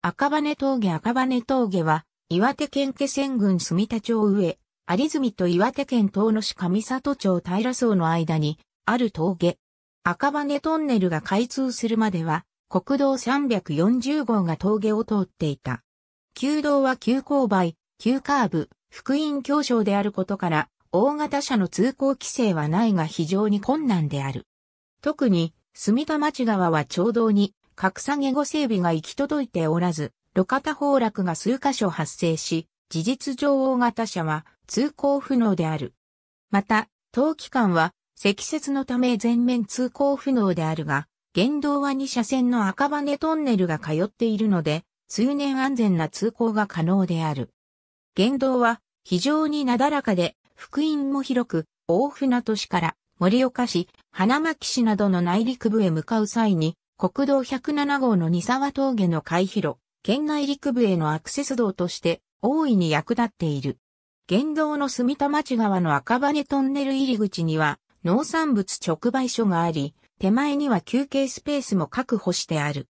赤羽峠赤羽峠は、岩手県気仙郡住田町上、有住と岩手県東野市上里町平層の間に、ある峠。赤羽トンネルが開通するまでは、国道340号が峠を通っていた。旧道は急勾配、急カーブ、福音教小であることから、大型車の通行規制はないが非常に困難である。特に、住田町側は町道に格下げ後整備が行き届いておらず、路肩崩落が数箇所発生し、事実上大型車は通行不能である。また、当期間は積雪のため全面通行不能であるが、現道は2車線の赤羽トンネルが通っているので、通年安全な通行が可能である。現道は非常になだらかで、福音も広く、大船渡市から盛岡市、花巻市などの内陸部へ向かう際に、国道107号の二沢峠の避広、県内陸部へのアクセス道として大いに役立っている。県道の住田町川の赤羽トンネル入り口には農産物直売所があり、手前には休憩スペースも確保してある。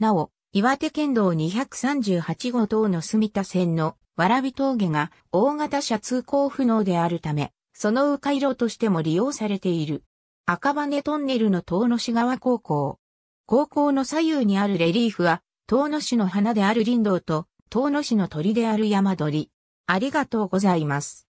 なお、岩手県道238号等の住田線の蕨峠が大型車通行不能であるため、その迂回路としても利用されている。赤羽トンネルの遠野市川高校、高校の左右にあるレリーフは、遠野市の花である林道と、遠野市の鳥である山鳥。ありがとうございます。